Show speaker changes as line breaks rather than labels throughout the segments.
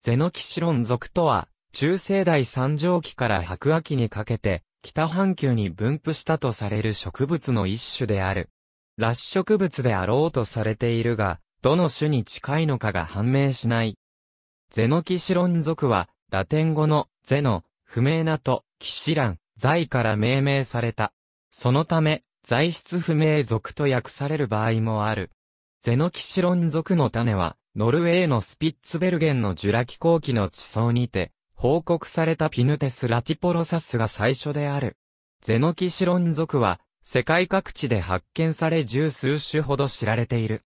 ゼノキシロン族とは、中世代三畳期から白亜紀にかけて、北半球に分布したとされる植物の一種である。裸子植物であろうとされているが、どの種に近いのかが判明しない。ゼノキシロン族は、ラテン語の、ゼノ、不明なと、キシラン、在から命名された。そのため、材質不明族と訳される場合もある。ゼノキシロン族の種は、ノルウェーのスピッツベルゲンのジュラ紀後期の地層にて、報告されたピヌテス・ラティポロサスが最初である。ゼノキシロン族は、世界各地で発見され十数種ほど知られている。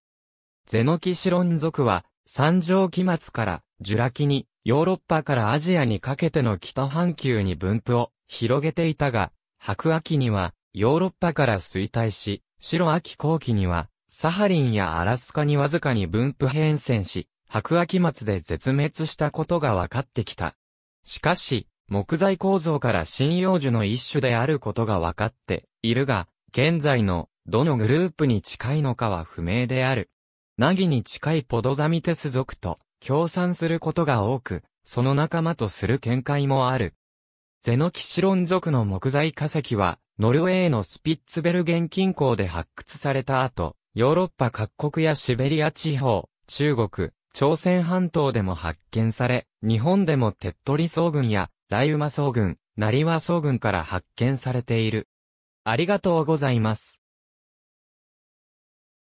ゼノキシロン族は、三畳期末からジュラ紀に、ヨーロッパからアジアにかけての北半球に分布を広げていたが、白亜紀には、ヨーロッパから衰退し、白亜紀後期には、サハリンやアラスカにわずかに分布変遷し、白亜紀末で絶滅したことが分かってきた。しかし、木材構造から針葉樹の一種であることが分かっているが、現在のどのグループに近いのかは不明である。ナギに近いポドザミテス族と共産することが多く、その仲間とする見解もある。ゼノキシロン族の木材化石は、ノルウェーのスピッツベルゲン近郊で発掘された後、ヨーロッパ各国やシベリア地方、中国、朝鮮半島でも発見され、日本でも手っ取り草群や雷馬草群、成和草群から発見されている。ありがとうございます。